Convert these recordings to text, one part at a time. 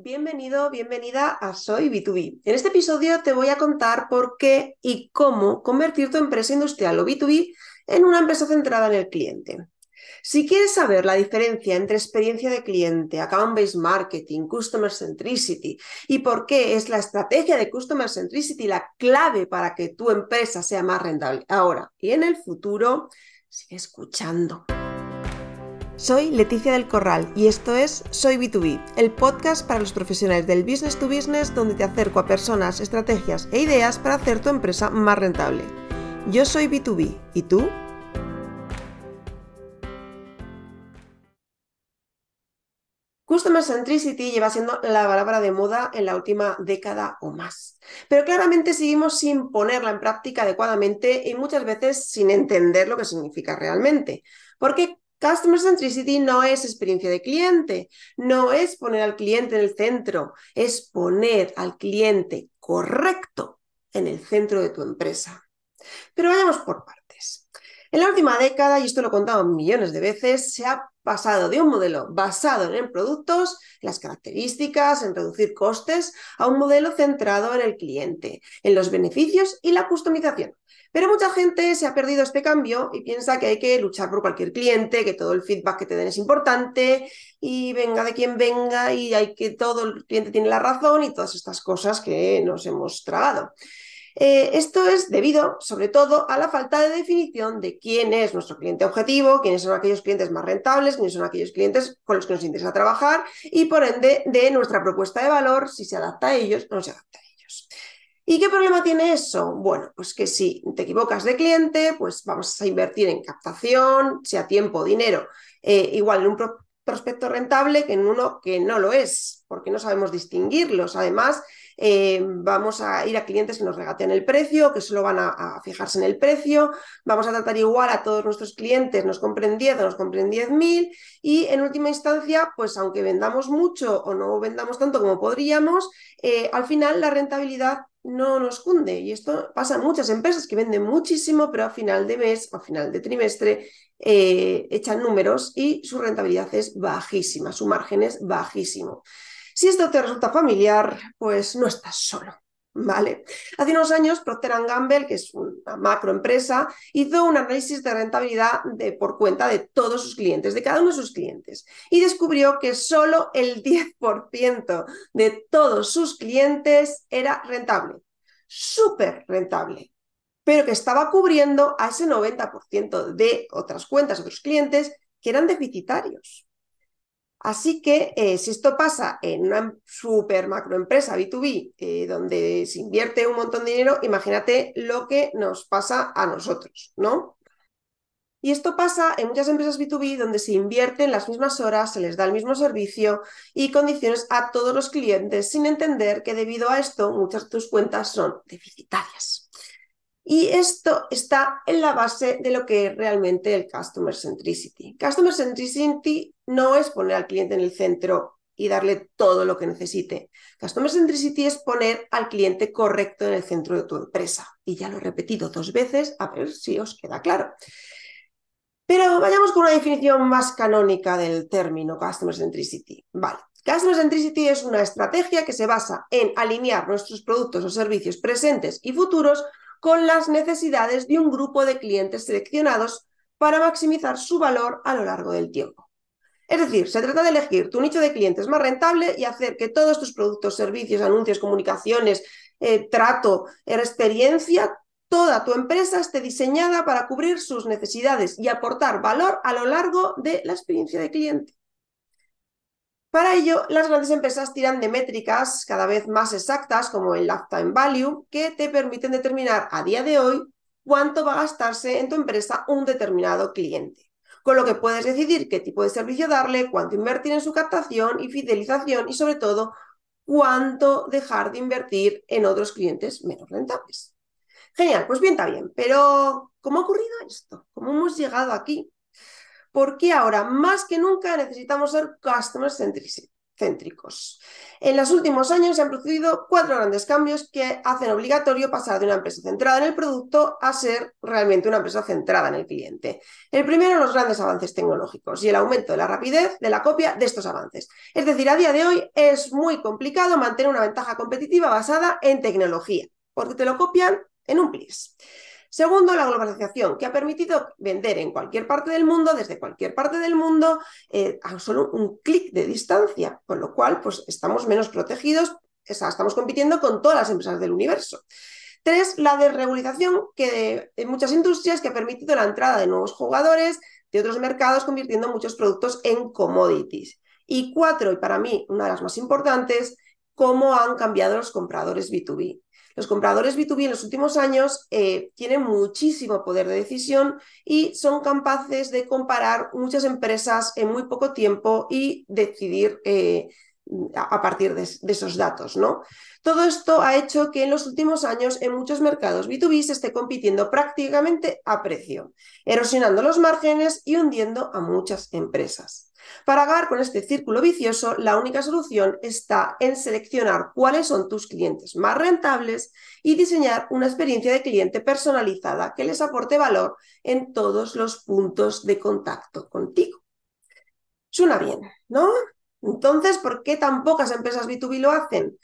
Bienvenido, bienvenida a Soy B2B. En este episodio te voy a contar por qué y cómo convertir tu empresa industrial o B2B en una empresa centrada en el cliente. Si quieres saber la diferencia entre experiencia de cliente, account-based marketing, customer centricity y por qué es la estrategia de customer centricity la clave para que tu empresa sea más rentable ahora y en el futuro, sigue escuchando. Soy Leticia del Corral y esto es Soy B2B, el podcast para los profesionales del business to business donde te acerco a personas, estrategias e ideas para hacer tu empresa más rentable. Yo soy B2B, ¿y tú? Customer centricity lleva siendo la palabra de moda en la última década o más. Pero claramente seguimos sin ponerla en práctica adecuadamente y muchas veces sin entender lo que significa realmente. Porque Customer centricity no es experiencia de cliente, no es poner al cliente en el centro, es poner al cliente correcto en el centro de tu empresa. Pero vayamos por partes. En la última década, y esto lo he contado millones de veces, se ha pasado de un modelo basado en productos, en las características, en reducir costes, a un modelo centrado en el cliente, en los beneficios y la customización. Pero mucha gente se ha perdido este cambio y piensa que hay que luchar por cualquier cliente, que todo el feedback que te den es importante y venga de quien venga y hay que todo el cliente tiene la razón y todas estas cosas que nos hemos tragado. Eh, esto es debido, sobre todo, a la falta de definición de quién es nuestro cliente objetivo, quiénes son aquellos clientes más rentables, quiénes son aquellos clientes con los que nos interesa trabajar y, por ende, de nuestra propuesta de valor, si se adapta a ellos o no se adapta a ellos. ¿Y qué problema tiene eso? Bueno, pues que si te equivocas de cliente, pues vamos a invertir en captación, sea tiempo, dinero, eh, igual en un prospecto rentable que en uno que no lo es, porque no sabemos distinguirlos. Además, eh, vamos a ir a clientes que nos regatean el precio, que solo van a, fijarse en el precio, vamos a tratar igual a todos nuestros clientes, nos compren 10 o nos compren 10.000 y en última instancia, pues aunque vendamos mucho o no vendamos tanto como podríamos, eh, al final la rentabilidad no nos cunde. Y esto pasa en muchas empresas que venden muchísimo, pero a final de mes, a final de trimestre, eh, echan números y su rentabilidad es bajísima, su margen es bajísimo. Si esto te resulta familiar, pues no estás solo. Vale. Hace unos años, Procter Gamble, que es una macroempresa, hizo un análisis de rentabilidad de, por cuenta de todos sus clientes, de cada uno de sus clientes, y descubrió que solo el 10% de todos sus clientes era rentable, súper rentable, pero que estaba cubriendo a ese 90% de otras cuentas, otros clientes que eran deficitarios. Así que eh, si esto pasa en una super macroempresa B2B, eh, donde se invierte un montón de dinero, imagínate lo que nos pasa a nosotros, ¿no? Y esto pasa en muchas empresas B2B donde se invierten las mismas horas, se les da el mismo servicio y condiciones a todos los clientes sin entender que debido a esto muchas de tus cuentas son deficitarias. Y esto está en la base de lo que es realmente el Customer Centricity. Customer Centricity no es poner al cliente en el centro y darle todo lo que necesite. Customer Centricity es poner al cliente correcto en el centro de tu empresa. Y ya lo he repetido dos veces, a ver si os queda claro. Pero vayamos con una definición más canónica del término Customer Centricity. Vale. Customer Centricity es una estrategia que se basa en alinear nuestros productos o servicios presentes y futuros con las necesidades de un grupo de clientes seleccionados para maximizar su valor a lo largo del tiempo. Es decir, se trata de elegir tu nicho de clientes más rentable y hacer que todos tus productos, servicios, anuncios, comunicaciones, eh, trato, experiencia, toda tu empresa esté diseñada para cubrir sus necesidades y aportar valor a lo largo de la experiencia de cliente. Para ello, las grandes empresas tiran de métricas cada vez más exactas, como el lifetime value, que te permiten determinar a día de hoy cuánto va a gastarse en tu empresa un determinado cliente. Con lo que puedes decidir qué tipo de servicio darle, cuánto invertir en su captación y fidelización y, sobre todo, cuánto dejar de invertir en otros clientes menos rentables. Genial, pues bien, está bien, pero ¿cómo ha ocurrido esto? ¿Cómo hemos llegado aquí? porque ahora más que nunca necesitamos ser customer céntricos. En los últimos años se han producido cuatro grandes cambios que hacen obligatorio pasar de una empresa centrada en el producto a ser realmente una empresa centrada en el cliente. El primero, los grandes avances tecnológicos y el aumento de la rapidez de la copia de estos avances. Es decir, a día de hoy es muy complicado mantener una ventaja competitiva basada en tecnología, porque te lo copian en un plis. Segundo, la globalización, que ha permitido vender en cualquier parte del mundo, desde cualquier parte del mundo, eh, a solo un clic de distancia, con lo cual pues, estamos menos protegidos, o sea, estamos compitiendo con todas las empresas del universo. Tres, la desregulización que en muchas industrias que ha permitido la entrada de nuevos jugadores de otros mercados, convirtiendo muchos productos en commodities. Y cuatro, y para mí una de las más importantes, cómo han cambiado los compradores B2B. Los compradores B2B en los últimos años eh, tienen muchísimo poder de decisión y son capaces de comparar muchas empresas en muy poco tiempo y decidir eh, a partir de, esos datos, ¿no? Todo esto ha hecho que en los últimos años en muchos mercados B2B se esté compitiendo prácticamente a precio, erosionando los márgenes y hundiendo a muchas empresas. Para acabar con este círculo vicioso, la única solución está en seleccionar cuáles son tus clientes más rentables y diseñar una experiencia de cliente personalizada que les aporte valor en todos los puntos de contacto contigo. Suena bien, ¿no? Entonces, ¿por qué tan pocas empresas B2B lo hacen?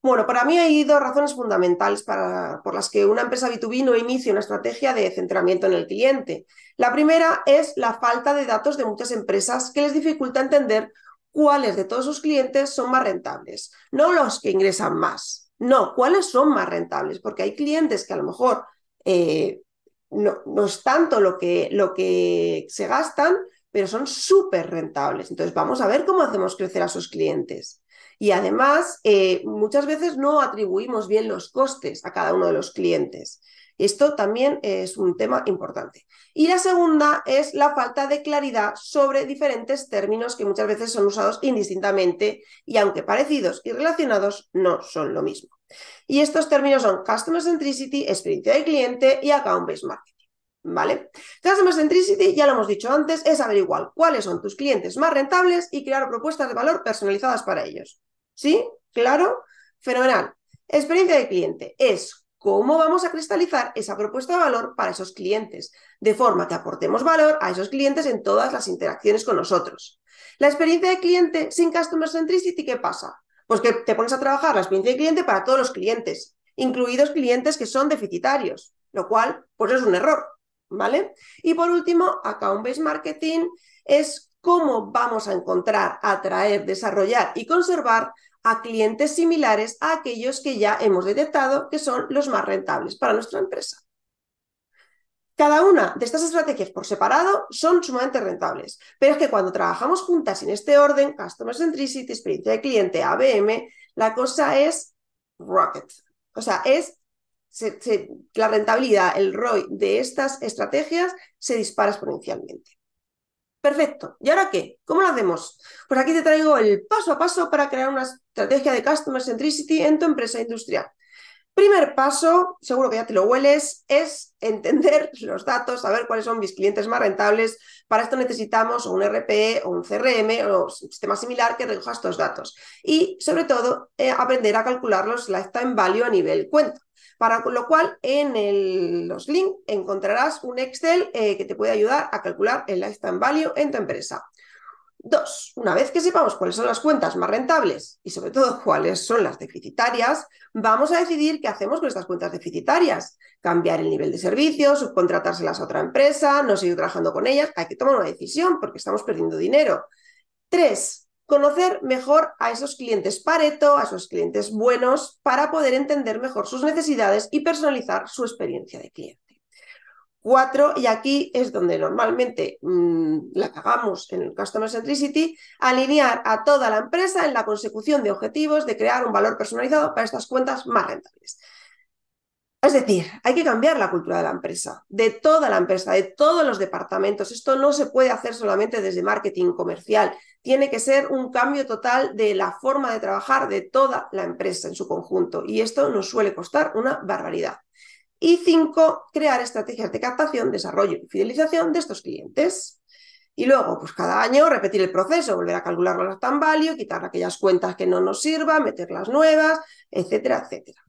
Bueno, para mí hay dos razones fundamentales por las que una empresa B2B no inicia una estrategia de centramiento en el cliente. La primera es la falta de datos de muchas empresas que les dificulta entender cuáles de todos sus clientes son más rentables, no los que ingresan más, no, cuáles son más rentables, porque hay clientes que a lo mejor eh, no, es tanto lo que, lo que se gastan, pero son súper rentables. Entonces, vamos a ver cómo hacemos crecer a sus clientes. Y además, eh, muchas veces no atribuimos bien los costes a cada uno de los clientes. Esto también es un tema importante. Y la segunda es la falta de claridad sobre diferentes términos que muchas veces son usados indistintamente y aunque parecidos y relacionados, no son lo mismo. Y estos términos son Customer Centricity, experiencia de cliente y Account Based Marketing. ¿Vale? Customer Centricity, ya lo hemos dicho antes, es averiguar cuáles son tus clientes más rentables y crear propuestas de valor personalizadas para ellos. ¿Sí? ¿Claro? Fenomenal. Experiencia de cliente es cómo vamos a cristalizar esa propuesta de valor para esos clientes, de forma que aportemos valor a esos clientes en todas las interacciones con nosotros. La experiencia de cliente sin Customer Centricity, ¿qué pasa? Pues que te pones a trabajar la experiencia de cliente para todos los clientes, incluidos clientes que son deficitarios, lo cual pues es un error, ¿vale? Y por último, account-based marketing es cómo vamos a encontrar, atraer, desarrollar y conservar a clientes similares a aquellos que ya hemos detectado que son los más rentables para nuestra empresa. Cada una de estas estrategias por separado son sumamente rentables, pero es que cuando trabajamos juntas en este orden, Customer Centricity, experiencia de cliente, ABM, la cosa es rocket. O sea, es la rentabilidad, el ROI de estas estrategias se dispara exponencialmente. Perfecto. ¿Y ahora qué? ¿Cómo lo hacemos? Pues aquí te traigo el paso a paso para crear una estrategia de Customer Centricity en tu empresa industrial. Primer paso, seguro que ya te lo hueles, es entender los datos, saber cuáles son mis clientes más rentables. Para esto necesitamos un RPE o un CRM o un sistema similar que recoja estos datos. Y sobre todo, eh, aprender a calcular los time value a nivel cuenta. Para lo cual, en los links encontrarás un Excel eh, que te puede ayudar a calcular el lifetime value en tu empresa. Dos, una vez que sepamos cuáles son las cuentas más rentables y sobre todo cuáles son las deficitarias, vamos a decidir qué hacemos con estas cuentas deficitarias. Cambiar el nivel de servicio, subcontratárselas a otra empresa, no seguir trabajando con ellas. Hay que tomar una decisión porque estamos perdiendo dinero. Tres, conocer mejor a esos clientes Pareto, a esos clientes buenos, para poder entender mejor sus necesidades y personalizar su experiencia de cliente. Cuatro, y aquí es donde normalmente mm, la cagamos en el Customer Centricity, alinear a toda la empresa en la consecución de objetivos de crear un valor personalizado para estas cuentas más rentables. Es decir, hay que cambiar la cultura de la empresa, de toda la empresa, de todos los departamentos. Esto no se puede hacer solamente desde marketing comercial. Tiene que ser un cambio total de la forma de trabajar de toda la empresa en su conjunto. Y esto nos suele costar una barbaridad. Y cinco, crear estrategias de captación, desarrollo y fidelización de estos clientes. Y luego, pues cada año repetir el proceso, volver a calcular los tan value, quitar aquellas cuentas que no nos sirvan, meter las nuevas, etcétera, etcétera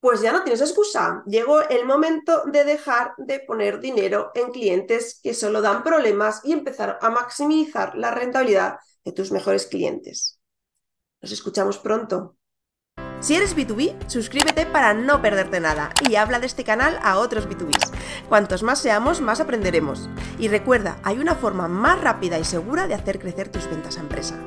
pues ya no tienes excusa. Llegó el momento de dejar de poner dinero en clientes que solo dan problemas y empezar a maximizar la rentabilidad de tus mejores clientes. Nos escuchamos pronto. Si eres B2B, suscríbete para no perderte nada y habla de este canal a otros B2Bs. Cuantos más seamos, más aprenderemos. Y recuerda, hay una forma más rápida y segura de hacer crecer tus ventas a empresa.